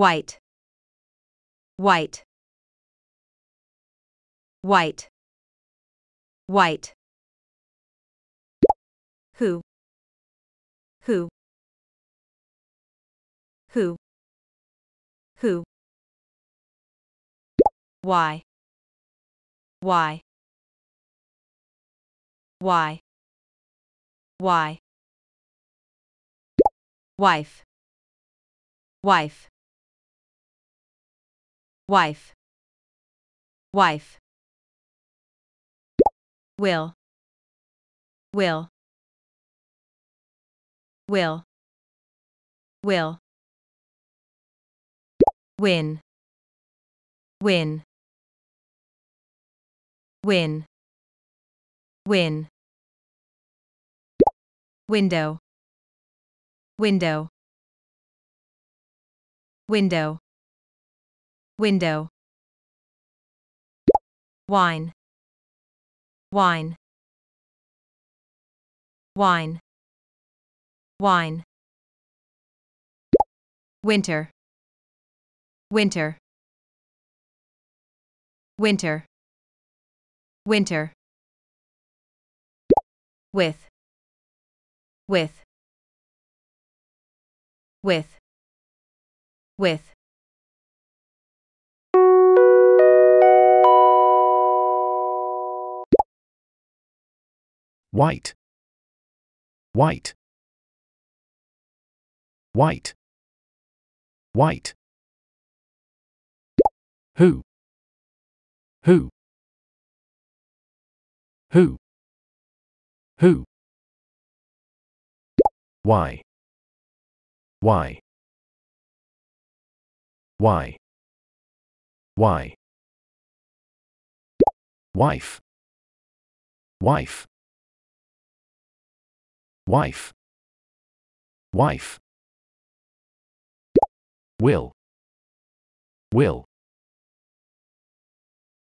white white white white who who who who why why why why wife wife wife wife will will will will win win win win window window window window wine wine wine wine winter winter winter winter with with with with white white white white who who who who why why why why wife wife Wife. Wife. Will. Will.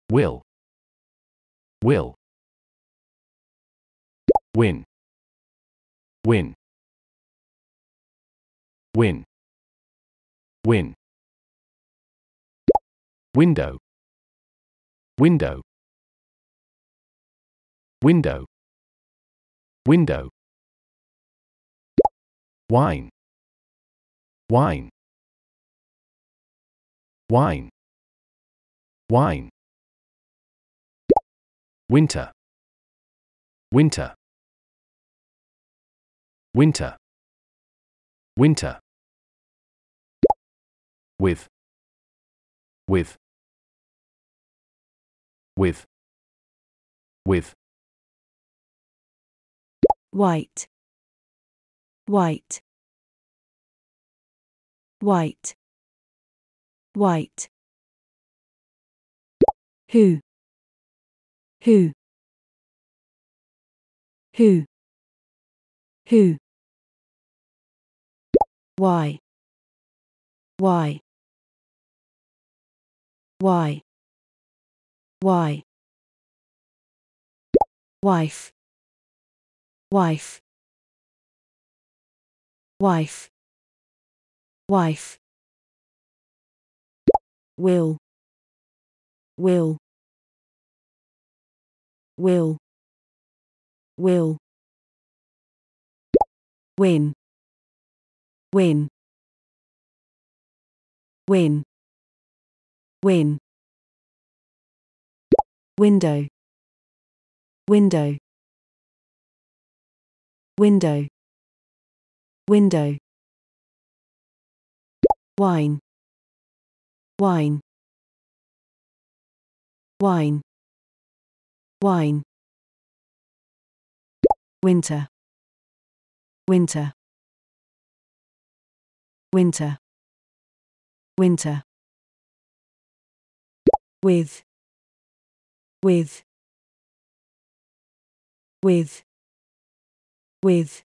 Will. Will. Win. Win. Win. Win. Window. Window. Window. Window. Wine. Wine. Wine. Wine. Winter. Winter. Winter. Winter. With. With. With. With. White white white white who who who who why why why why wife wife wife wife will will will will win win win win window window window window wine wine wine wine winter winter winter winter with with with with